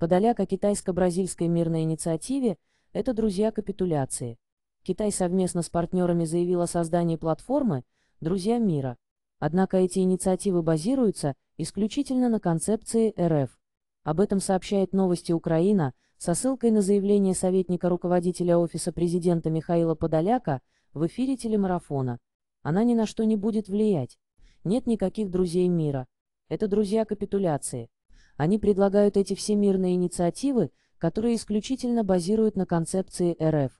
Подоляк о китайско-бразильской мирной инициативе – это друзья капитуляции. Китай совместно с партнерами заявил о создании платформы «Друзья мира». Однако эти инициативы базируются исключительно на концепции РФ. Об этом сообщает новости Украина со ссылкой на заявление советника руководителя Офиса президента Михаила Подоляка в эфире телемарафона. Она ни на что не будет влиять. Нет никаких друзей мира. Это друзья капитуляции. Они предлагают эти всемирные инициативы, которые исключительно базируют на концепции РФ.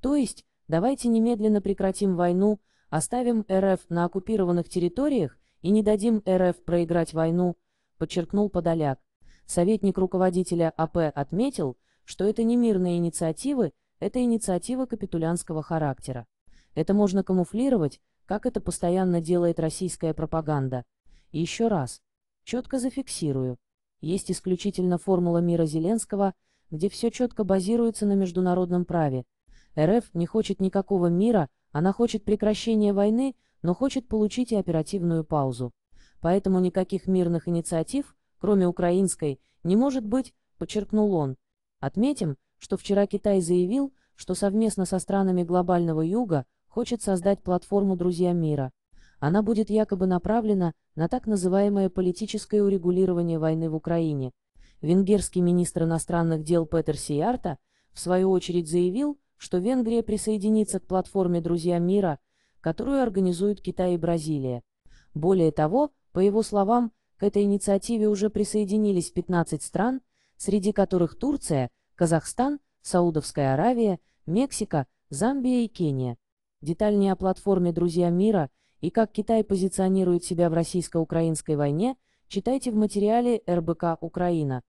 То есть, давайте немедленно прекратим войну, оставим РФ на оккупированных территориях и не дадим РФ проиграть войну, подчеркнул Подоляк. Советник руководителя АП отметил, что это не мирные инициативы, это инициатива капитулянского характера. Это можно камуфлировать, как это постоянно делает российская пропаганда. И еще раз, четко зафиксирую, есть исключительно формула мира Зеленского, где все четко базируется на международном праве. РФ не хочет никакого мира, она хочет прекращения войны, но хочет получить и оперативную паузу. Поэтому никаких мирных инициатив, кроме украинской, не может быть, подчеркнул он. Отметим, что вчера Китай заявил, что совместно со странами глобального юга хочет создать платформу «Друзья мира», она будет якобы направлена на так называемое политическое урегулирование войны в Украине. Венгерский министр иностранных дел Петер Сиарта в свою очередь, заявил, что Венгрия присоединится к платформе «Друзья мира», которую организуют Китай и Бразилия. Более того, по его словам, к этой инициативе уже присоединились 15 стран, среди которых Турция, Казахстан, Саудовская Аравия, Мексика, Замбия и Кения. Детальнее о платформе «Друзья мира» и как Китай позиционирует себя в российско-украинской войне, читайте в материале «РБК Украина»,